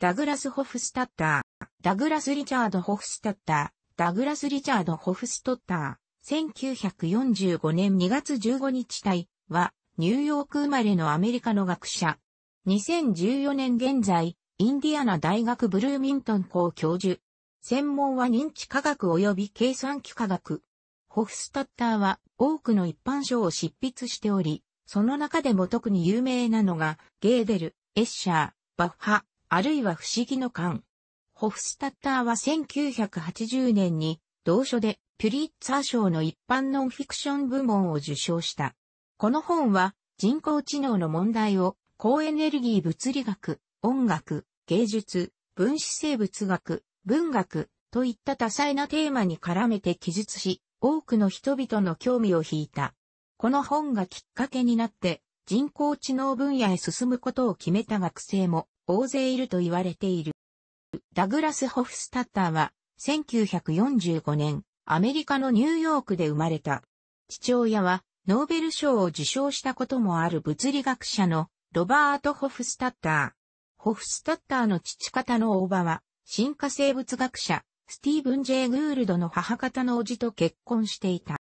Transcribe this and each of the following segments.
ダグラス・ホフスタッター、ダグラス・リチャード・ホフスタッター、ダグラス・リチャード・ホフストッター、1945年2月15日体は、ニューヨーク生まれのアメリカの学者。2014年現在、インディアナ大学ブルーミントン校教授。専門は認知科学及び計算機科学。ホフスタッターは多くの一般書を執筆しており、その中でも特に有名なのが、ゲーデル、エッシャー、バッハ、あるいは不思議の勘。ホフスタッターは1980年に、同書でピュリッツァー賞の一般ノンフィクション部門を受賞した。この本は、人工知能の問題を、高エネルギー物理学、音楽、芸術、分子生物学、文学、といった多彩なテーマに絡めて記述し、多くの人々の興味を引いた。この本がきっかけになって、人工知能分野へ進むことを決めた学生も大勢いると言われている。ダグラス・ホフスタッターは1945年アメリカのニューヨークで生まれた。父親はノーベル賞を受賞したこともある物理学者のロバート・ホフスタッター。ホフスタッターの父方の大場は進化生物学者スティーブン・ジェイ・グールドの母方の叔父と結婚していた。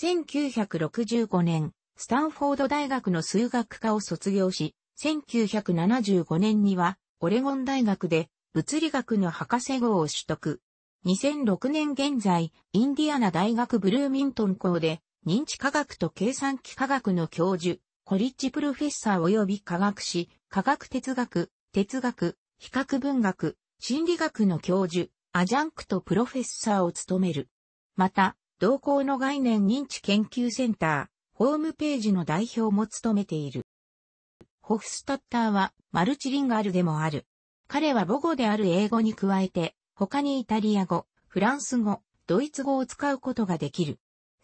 1965年、スタンフォード大学の数学科を卒業し、1975年には、オレゴン大学で物理学の博士号を取得。2006年現在、インディアナ大学ブルーミントン校で、認知科学と計算機科学の教授、コリッジプロフェッサー及び科学史、科学哲学、哲学、比較文学、心理学の教授、アジャンクとプロフェッサーを務める。また、同校の概念認知研究センター、ホームページの代表も務めている。ホフスタッターはマルチリンガルでもある。彼は母語である英語に加えて、他にイタリア語、フランス語、ドイツ語を使うことができる。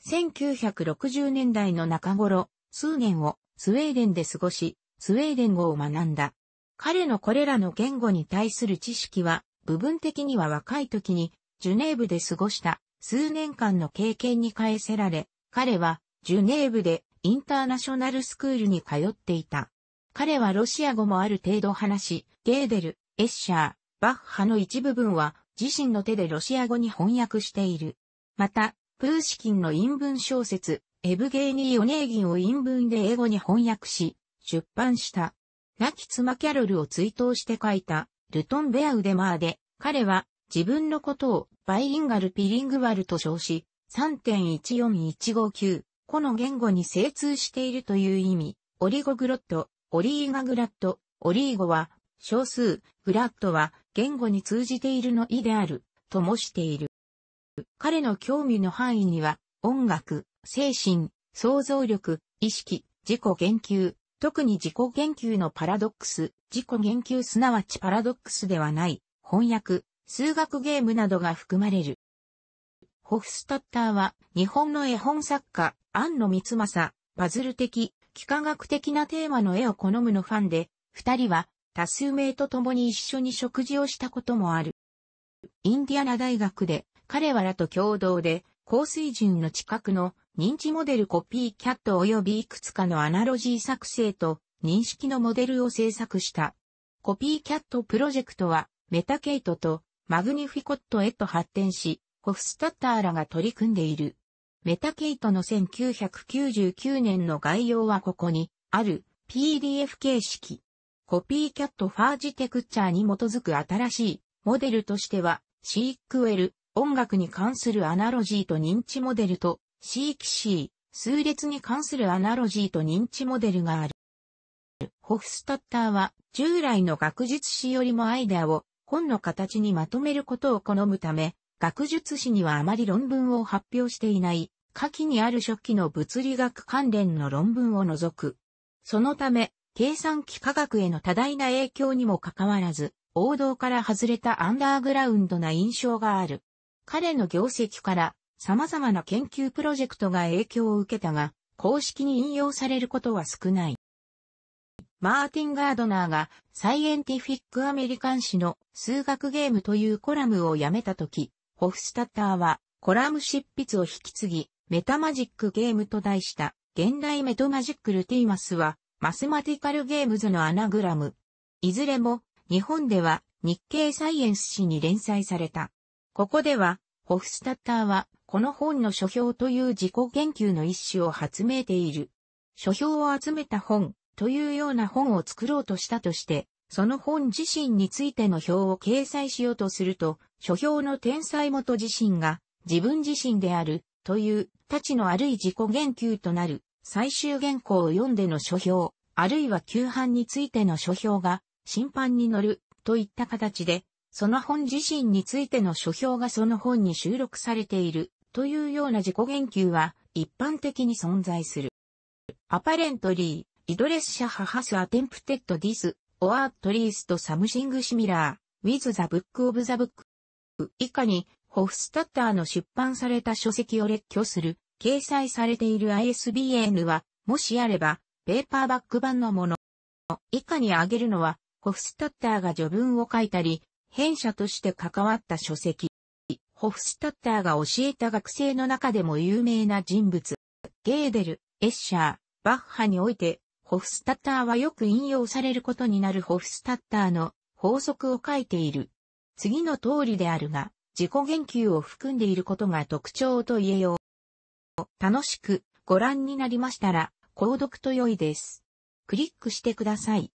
1960年代の中頃、数年をスウェーデンで過ごし、スウェーデン語を学んだ。彼のこれらの言語に対する知識は、部分的には若い時に、ジュネーブで過ごした数年間の経験に返せられ、彼はジュネーブでインターナショナルスクールに通っていた。彼はロシア語もある程度話し、ゲーデル、エッシャー、バッハの一部分は自身の手でロシア語に翻訳している。また、プーシキンの陰文小説、エブゲーニー・オネーギンを陰文で英語に翻訳し、出版した。亡き妻キャロルを追悼して書いた、ルトン・ベア・ウデマーで、彼は自分のことをバイリンガル・ピリングワルと称し、3.14159この言語に精通しているという意味、オリゴグロット、オリーガグラット、オリーゴは少数、グラットは言語に通じているの意である、ともしている。彼の興味の範囲には、音楽、精神、想像力、意識、自己言及、特に自己言及のパラドックス、自己言及すなわちパラドックスではない、翻訳、数学ゲームなどが含まれる。ホフスタッターは日本の絵本作家、安野光正、パズル的、幾何学的なテーマの絵を好むのファンで、二人は多数名と共に一緒に食事をしたこともある。インディアナ大学で彼はらと共同で高水準の近くの認知モデルコピーキャット及びいくつかのアナロジー作成と認識のモデルを制作した。コピーキャットプロジェクトはメタケイトとマグニフィコットへと発展し、ホフスタッターらが取り組んでいる。メタケイトの1999年の概要はここにある PDF 形式。コピーキャットファージテクチャーに基づく新しいモデルとしては、シークエル、音楽に関するアナロジーと認知モデルと、シーキシー、数列に関するアナロジーと認知モデルがある。ホフスタッターは従来の学術史よりもアイデアを本の形にまとめることを好むため、学術誌にはあまり論文を発表していない、下記にある初期の物理学関連の論文を除く。そのため、計算機科学への多大な影響にもかかわらず、王道から外れたアンダーグラウンドな印象がある。彼の業績から様々な研究プロジェクトが影響を受けたが、公式に引用されることは少ない。マーティン・ガードナーがサイエンティフィック・アメリカン誌の数学ゲームというコラムをやめたとき、ホフスタッターは、コラム執筆を引き継ぎ、メタマジックゲームと題した、現代メトマジックルティーマスは、マスマティカルゲームズのアナグラム。いずれも、日本では、日経サイエンス誌に連載された。ここでは、ホフスタッターは、この本の書評という自己研究の一種を発明ている。書評を集めた本というような本を作ろうとしたとして、その本自身についての表を掲載しようとすると、書評の天才元自身が自分自身であるという立ちの悪い自己言及となる最終原稿を読んでの書評、あるいは旧版についての書評が審判に載るといった形で、その本自身についての書評がその本に収録されているというような自己言及は一般的に存在する。アパレントリー、イドレッシャハハスアテンプテッドディス or at least something similar, with the book of the book. 以下に、ホフスタッターの出版された書籍を列挙する、掲載されている ISBN は、もしあれば、ペーパーバック版のもの。以下に挙げるのは、ホフスタッターが序文を書いたり、編者として関わった書籍。ホフスタッターが教えた学生の中でも有名な人物。ゲーデル、エッシャー、バッハにおいて、ホフスタッターはよく引用されることになるホフスタッターの法則を書いている。次の通りであるが、自己言及を含んでいることが特徴と言えよう。楽しくご覧になりましたら、購読と良いです。クリックしてください。